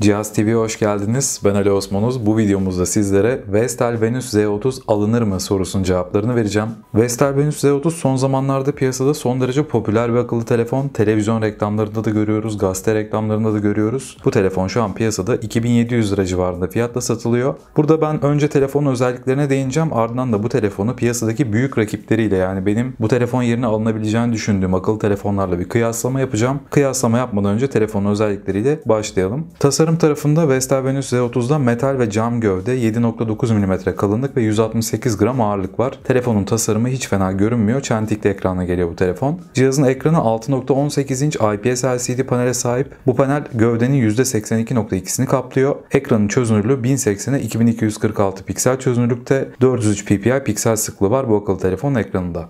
Cihaz TV'ye hoş geldiniz. Ben Ali Osmanuz. Bu videomuzda sizlere Vestel Venus Z30 alınır mı sorusunun cevaplarını vereceğim. Vestel Venus Z30 son zamanlarda piyasada son derece popüler bir akıllı telefon. Televizyon reklamlarında da görüyoruz, gazete reklamlarında da görüyoruz. Bu telefon şu an piyasada 2700 lira civarında fiyatla satılıyor. Burada ben önce telefonun özelliklerine değineceğim. Ardından da bu telefonu piyasadaki büyük rakipleriyle yani benim bu telefon yerine alınabileceğini düşündüğüm akıllı telefonlarla bir kıyaslama yapacağım. Kıyaslama yapmadan önce telefonun özellikleriyle başlayalım. Tasarım Tasarım tarafında Vestel Venus Z30'da metal ve cam gövde 7.9 mm kalınlık ve 168 gram ağırlık var. Telefonun tasarımı hiç fena görünmüyor. Çentikli ekrana geliyor bu telefon. Cihazın ekranı 6.18 inç IPS LCD panele sahip. Bu panel gövdenin %82.2'sini kaplıyor. Ekranın çözünürlüğü 1080 x 2246 piksel çözünürlükte 403 ppi piksel sıklığı var bu akıllı telefonun ekranında.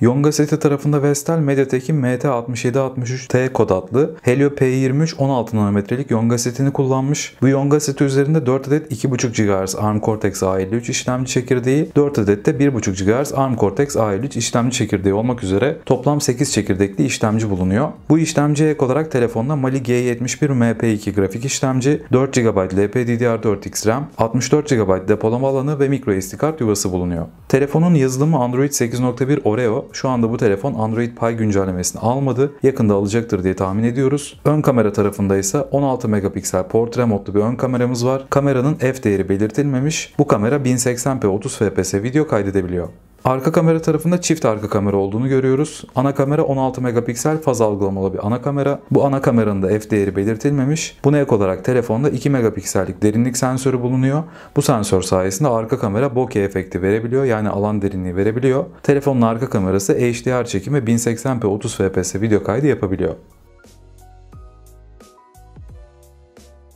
Yonga Gazete tarafında Vestel Mediatek'in MT6763T kod adlı Helio P23 16 nanometrelik Yonga Setini kullanmış. Bu Yonga Seti üzerinde 4 adet 2.5 GHz ARM Cortex A53 işlemci çekirdeği, 4 adet de 1.5 GHz ARM Cortex A53 işlemci çekirdeği olmak üzere toplam 8 çekirdekli işlemci bulunuyor. Bu işlemciye ek olarak telefonda Mali G71 MP2 grafik işlemci, 4 GB LPDDR4X RAM, 64 GB depolama alanı ve micro SD kart yuvası bulunuyor. Telefonun yazılımı Android 8.1 Oreo, şu anda bu telefon Android Pie güncellemesini almadı. Yakında alacaktır diye tahmin ediyoruz. Ön kamera tarafında ise 16 megapiksel portre modlu bir ön kameramız var. Kameranın f değeri belirtilmemiş. Bu kamera 1080p 30 fps video kaydedebiliyor. Arka kamera tarafında çift arka kamera olduğunu görüyoruz. Ana kamera 16 megapiksel faz algılamalı bir ana kamera. Bu ana kameranın da f değeri belirtilmemiş. Buna ek olarak telefonda 2 megapiksellik derinlik sensörü bulunuyor. Bu sensör sayesinde arka kamera bokeh efekti verebiliyor. Yani alan derinliği verebiliyor. Telefonun arka kamerası HDR çekimi 1080p 30 fps video kaydı yapabiliyor.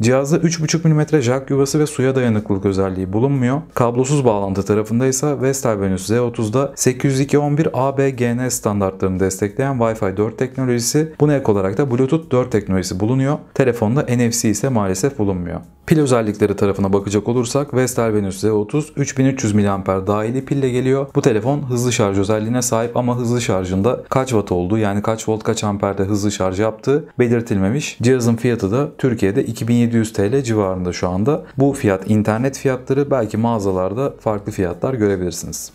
Cihazda 3.5 mm jack yuvası ve suya dayanıklılık özelliği bulunmuyor. Kablosuz bağlantı tarafında ise Vestel Venus Z30'da 802.11 ABGN standartlarını destekleyen Wi-Fi 4 teknolojisi, buna ek olarak da Bluetooth 4 teknolojisi bulunuyor. Telefonda NFC ise maalesef bulunmuyor. Pil özellikleri tarafına bakacak olursak Vestel Venus Z30 3300 mAh dahili pille geliyor. Bu telefon hızlı şarj özelliğine sahip ama hızlı şarjında kaç watt olduğu yani kaç volt kaç amperde hızlı şarj yaptığı belirtilmemiş. Cihazın fiyatı da Türkiye'de 2020 1700 TL civarında şu anda. Bu fiyat internet fiyatları belki mağazalarda farklı fiyatlar görebilirsiniz.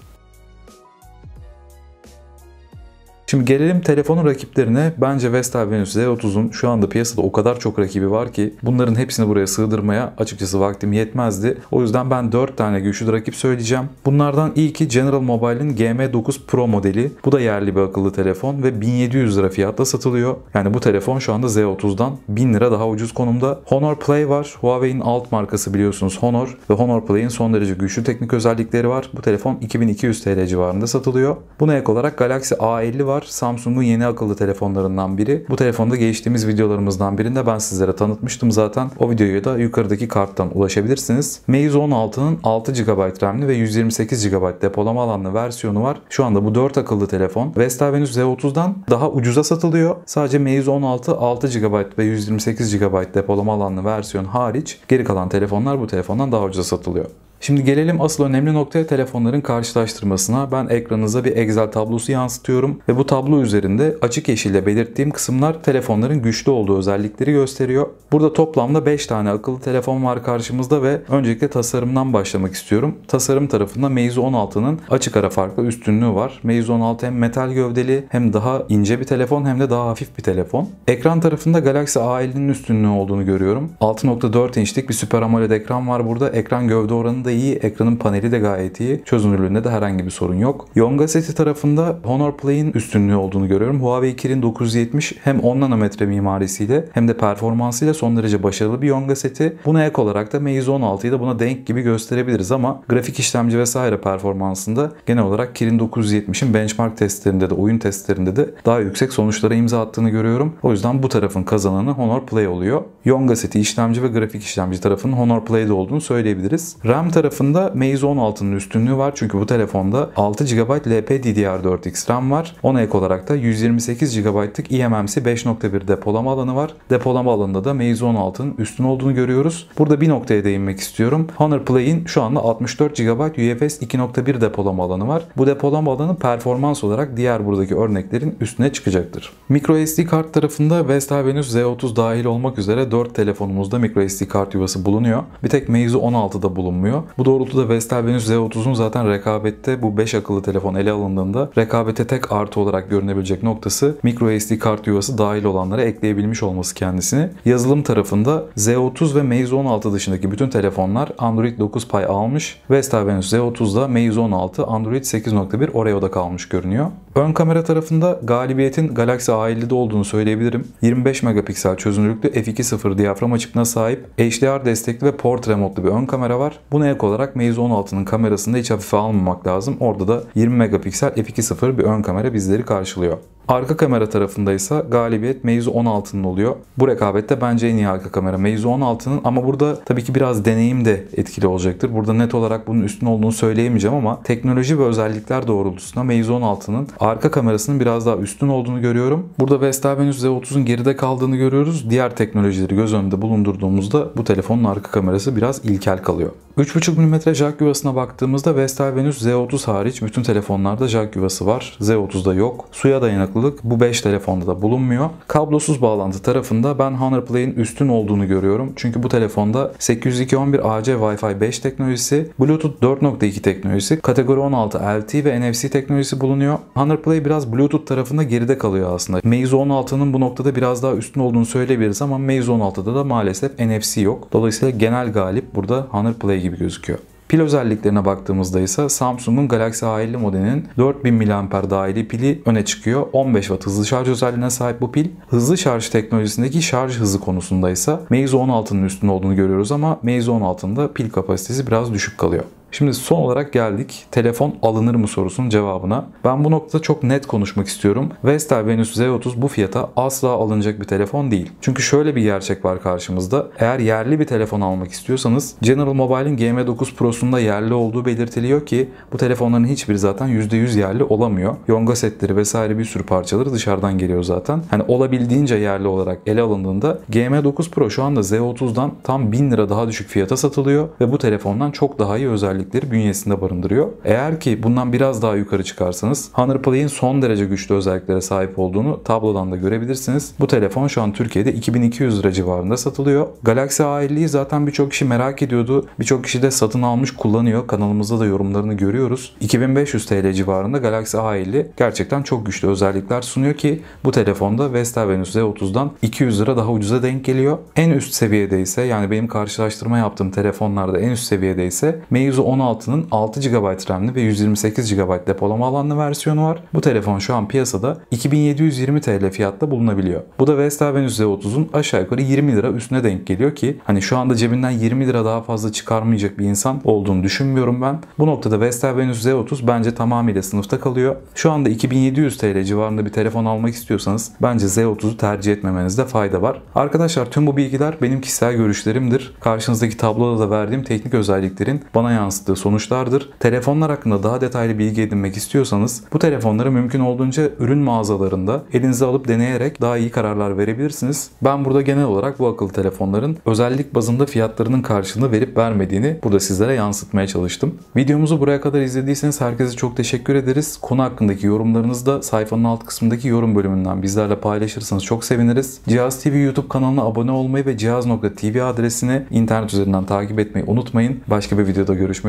Şimdi gelelim telefonun rakiplerine. Bence Vesta Venus Z30'un şu anda piyasada o kadar çok rakibi var ki bunların hepsini buraya sığdırmaya açıkçası vaktim yetmezdi. O yüzden ben 4 tane güçlü rakip söyleyeceğim. Bunlardan ilki General Mobile'in GM9 Pro modeli. Bu da yerli bir akıllı telefon ve 1700 lira fiyatla satılıyor. Yani bu telefon şu anda Z30'dan 1000 lira daha ucuz konumda. Honor Play var. Huawei'in alt markası biliyorsunuz Honor ve Honor Play'in son derece güçlü teknik özellikleri var. Bu telefon 2200 TL civarında satılıyor. Buna ek olarak Galaxy A50 var var. Samsung'un yeni akıllı telefonlarından biri. Bu telefonda geçtiğimiz videolarımızdan birinde ben sizlere tanıtmıştım zaten. O videoyu da yukarıdaki karttan ulaşabilirsiniz. Meizu 16'nın 6 GB RAM'li ve 128 GB depolama alanlı versiyonu var. Şu anda bu 4 akıllı telefon Vesta Venus Z30'dan daha ucuza satılıyor. Sadece Meizu 16 6 GB ve 128 GB depolama alanlı versiyon hariç geri kalan telefonlar bu telefondan daha ucuza satılıyor. Şimdi gelelim asıl önemli noktaya telefonların karşılaştırmasına. Ben ekranınıza bir Excel tablosu yansıtıyorum ve bu tablo üzerinde açık yeşille belirttiğim kısımlar telefonların güçlü olduğu özellikleri gösteriyor. Burada toplamda 5 tane akıllı telefon var karşımızda ve öncelikle tasarımdan başlamak istiyorum. Tasarım tarafında Meizu 16'nın açık ara farklı üstünlüğü var. Meizu 16 hem metal gövdeli hem daha ince bir telefon hem de daha hafif bir telefon. Ekran tarafında Galaxy A50'nin üstünlüğü olduğunu görüyorum. 6.4 inçlik bir Super AMOLED ekran var burada. Ekran gövde oranı da da iyi, ekranın paneli de gayet iyi. Çözünürlüğünde de herhangi bir sorun yok. Yonga seti tarafında Honor Play'in üstünlüğü olduğunu görüyorum. Huawei Kirin 970 hem 10 nanometre mimarisiyle hem de performansıyla son derece başarılı bir Yonga seti. Buna ek olarak da Meizu 16'yı da buna denk gibi gösterebiliriz ama grafik işlemci vesaire performansında genel olarak Kirin 970'in benchmark testlerinde de oyun testlerinde de daha yüksek sonuçlara imza attığını görüyorum. O yüzden bu tarafın kazananı Honor Play oluyor. Yonga seti işlemci ve grafik işlemci tarafının Honor Play'de olduğunu söyleyebiliriz. RAM tarafında Meizu 16'nın üstünlüğü var çünkü bu telefonda 6 GB LPDDR4X RAM var. Ona ek olarak da 128 GB'lık eMMC 5.1 depolama alanı var. Depolama alanında da Meizu 16'nın üstün olduğunu görüyoruz. Burada bir noktaya değinmek istiyorum. Honor Play'in şu anda 64 GB UFS 2.1 depolama alanı var. Bu depolama alanı performans olarak diğer buradaki örneklerin üstüne çıkacaktır. Micro SD kart tarafında West Venus Z30 dahil olmak üzere 4 telefonumuzda micro SD kart yuvası bulunuyor. Bir tek Meizu 16'da bulunmuyor. Bu doğrultuda Vestel Venus Z30'un zaten rekabette bu 5 akıllı telefon ele alındığında rekabete tek artı olarak görünebilecek noktası micro SD kart yuvası dahil olanlara ekleyebilmiş olması kendisini. Yazılım tarafında Z30 ve Meizu 16 dışındaki bütün telefonlar Android 9 pay almış. Vestel Venus Z30'da Meizu 16 Android 8.1 Oreo'da kalmış görünüyor. Ön kamera tarafında galibiyetin Galaxy A50'de olduğunu söyleyebilirim. 25 megapiksel çözünürlüklü f2.0 diyafram açıklığına sahip, HDR destekli ve portre modlu bir ön kamera var. Buna ek olarak Meizu 16'nın kamerasında hiç hafife almamak lazım. Orada da 20 megapiksel f2.0 bir ön kamera bizleri karşılıyor. Arka kamera tarafındaysa galibiyet Meizu 16'nın oluyor. Bu rekabette bence en iyi arka kamera Meizu 16'nın ama burada tabii ki biraz deneyim de etkili olacaktır. Burada net olarak bunun üstün olduğunu söyleyemeyeceğim ama teknoloji ve özellikler doğrultusunda Meizu 16'nın arka kamerasının biraz daha üstün olduğunu görüyorum. Burada Venus Z30'un geride kaldığını görüyoruz. Diğer teknolojileri göz önünde bulundurduğumuzda bu telefonun arka kamerası biraz ilkel kalıyor. 3.5 mm jack yuvasına baktığımızda Vestel Venus Z30 hariç bütün telefonlarda jack yuvası var. Z30'da yok. Suya dayanıklılık bu 5 telefonda da bulunmuyor. Kablosuz bağlantı tarafında ben Honor üstün olduğunu görüyorum. Çünkü bu telefonda 802.11ac Wi-Fi 5 teknolojisi, Bluetooth 4.2 teknolojisi, kategori 16 LTE ve NFC teknolojisi bulunuyor. Honor Play biraz Bluetooth tarafında geride kalıyor aslında. Meizu 16'nın bu noktada biraz daha üstün olduğunu söyleyebiliriz ama Meizu 16'da da maalesef NFC yok. Dolayısıyla genel galip burada Honor Play gibi gibi gözüküyor. Pil özelliklerine baktığımızda ise Samsung'un Galaxy A50 modelinin 4000 mAh dahili pili öne çıkıyor. 15 Watt hızlı şarj özelliğine sahip bu pil. Hızlı şarj teknolojisindeki şarj hızı konusunda ise Meizu 16'nın üstünde olduğunu görüyoruz ama Meizu 16'nın pil kapasitesi biraz düşük kalıyor. Şimdi son olarak geldik telefon alınır mı sorusunun cevabına. Ben bu noktada çok net konuşmak istiyorum. Vestel Venus Z30 bu fiyata asla alınacak bir telefon değil. Çünkü şöyle bir gerçek var karşımızda. Eğer yerli bir telefon almak istiyorsanız General Mobile'in GM9 Pro'sunda yerli olduğu belirtiliyor ki bu telefonların hiçbiri zaten %100 yerli olamıyor. Yonga setleri vesaire bir sürü parçaları dışarıdan geliyor zaten. Hani olabildiğince yerli olarak ele alındığında GM9 Pro şu anda Z30'dan tam 1000 lira daha düşük fiyata satılıyor ve bu telefondan çok daha iyi özellik özellikleri bünyesinde barındırıyor. Eğer ki bundan biraz daha yukarı çıkarsanız Honor son derece güçlü özelliklere sahip olduğunu tablodan da görebilirsiniz. Bu telefon şu an Türkiye'de 2200 lira civarında satılıyor. Galaxy A50'yi zaten birçok kişi merak ediyordu. Birçok kişi de satın almış kullanıyor. Kanalımızda da yorumlarını görüyoruz. 2500 TL civarında Galaxy A50 gerçekten çok güçlü özellikler sunuyor ki bu telefonda Vestel Venus Z30'dan 200 lira daha ucuza denk geliyor. En üst seviyede ise yani benim karşılaştırma yaptığım telefonlarda en üst seviyede ise Meizu 16'nın 6 GB RAM'li ve 128 GB depolama alanlı versiyonu var. Bu telefon şu an piyasada 2720 TL fiyatta bulunabiliyor. Bu da Venus z %30'un aşağı yukarı 20 lira üstüne denk geliyor ki hani şu anda cebinden 20 lira daha fazla çıkarmayacak bir insan olduğunu düşünmüyorum ben. Bu noktada Venus Z30 bence tamamıyla sınıfta kalıyor. Şu anda 2700 TL civarında bir telefon almak istiyorsanız bence Z30'u tercih etmemenizde fayda var. Arkadaşlar tüm bu bilgiler benim kişisel görüşlerimdir. Karşınızdaki tabloda da verdiğim teknik özelliklerin bana yansıdığı yansıttığı sonuçlardır. Telefonlar hakkında daha detaylı bilgi edinmek istiyorsanız bu telefonları mümkün olduğunca ürün mağazalarında elinize alıp deneyerek daha iyi kararlar verebilirsiniz. Ben burada genel olarak bu akıllı telefonların özellik bazında fiyatlarının karşılığını verip vermediğini burada sizlere yansıtmaya çalıştım. Videomuzu buraya kadar izlediyseniz herkese çok teşekkür ederiz. Konu hakkındaki yorumlarınızı da sayfanın alt kısmındaki yorum bölümünden bizlerle paylaşırsanız çok seviniriz. Cihaz TV YouTube kanalına abone olmayı ve cihaz.tv adresini internet üzerinden takip etmeyi unutmayın. Başka bir videoda görüşmek